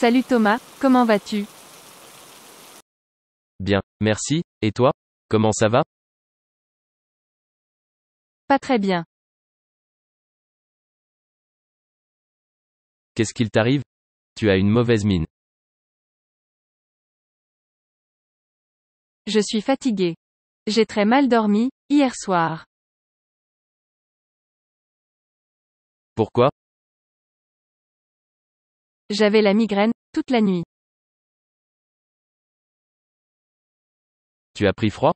Salut Thomas, comment vas-tu Bien, merci, et toi Comment ça va Pas très bien. Qu'est-ce qu'il t'arrive Tu as une mauvaise mine. Je suis fatigué. J'ai très mal dormi, hier soir. Pourquoi j'avais la migraine, toute la nuit. Tu as pris froid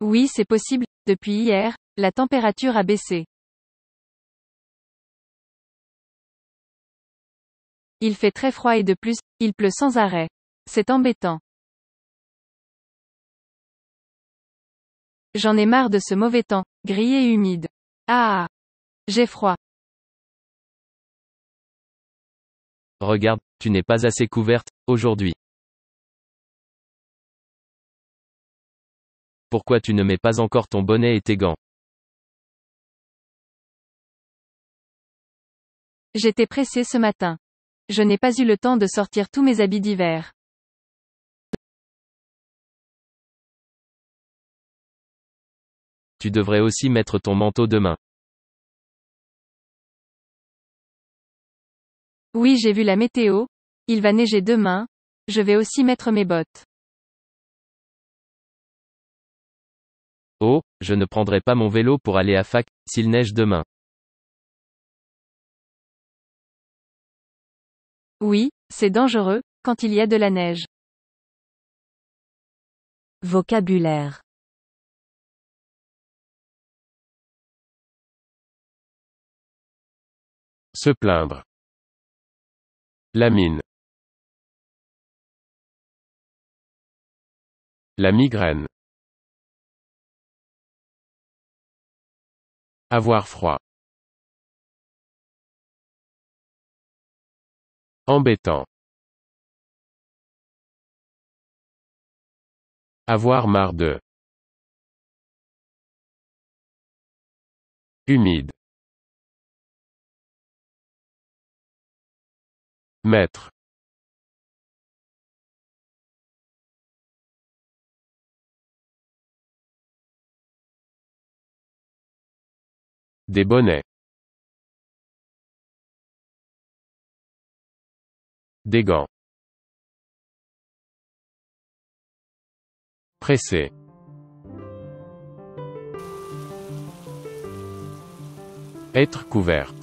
Oui, c'est possible, depuis hier, la température a baissé. Il fait très froid et de plus, il pleut sans arrêt. C'est embêtant. J'en ai marre de ce mauvais temps, gris et humide. Ah, ah J'ai froid. Regarde, tu n'es pas assez couverte, aujourd'hui. Pourquoi tu ne mets pas encore ton bonnet et tes gants J'étais pressée ce matin. Je n'ai pas eu le temps de sortir tous mes habits d'hiver. Tu devrais aussi mettre ton manteau demain. Oui j'ai vu la météo, il va neiger demain, je vais aussi mettre mes bottes. Oh, je ne prendrai pas mon vélo pour aller à fac, s'il neige demain. Oui, c'est dangereux, quand il y a de la neige. Vocabulaire. Se plaindre. Lamine. La migraine. Avoir froid. Embêtant. Avoir marre de. Humide. Mettre Des bonnets. Des gants. Presser Être couvert.